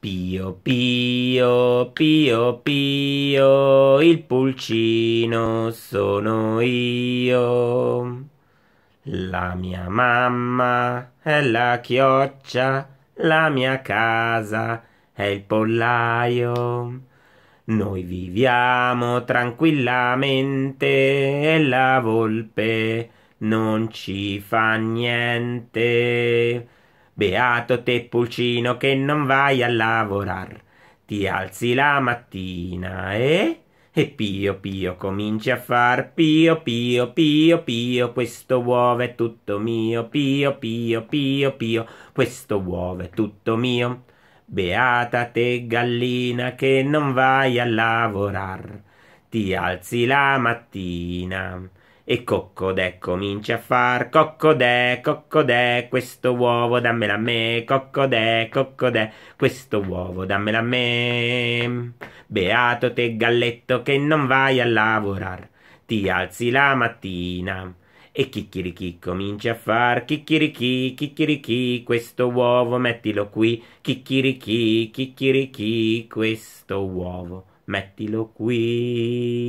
Pio Pio Pio Pio, il pulcino sono io. La mia mamma è la chioccia, la mia casa è il pollaio. Noi viviamo tranquillamente e la volpe non ci fa niente. Beato te pulcino che non vai a lavorar. Ti alzi la mattina eh? E pio pio cominci a far pio pio pio pio questo uovo è tutto mio pio pio pio pio questo uovo è tutto mio beata te gallina che non vai a lavorar ti alzi la mattina e Coccodè comincia a far Coccodè, Coccodè, questo uovo dammela a me Coccodè, Coccodè, questo uovo dammela a me Beato te galletto che non vai a lavorar Ti alzi la mattina e chicchirichi comincia a far chicchirichi, chicchirichi, questo uovo mettilo qui, chicchirichi, chicchirichi, questo uovo mettilo qui.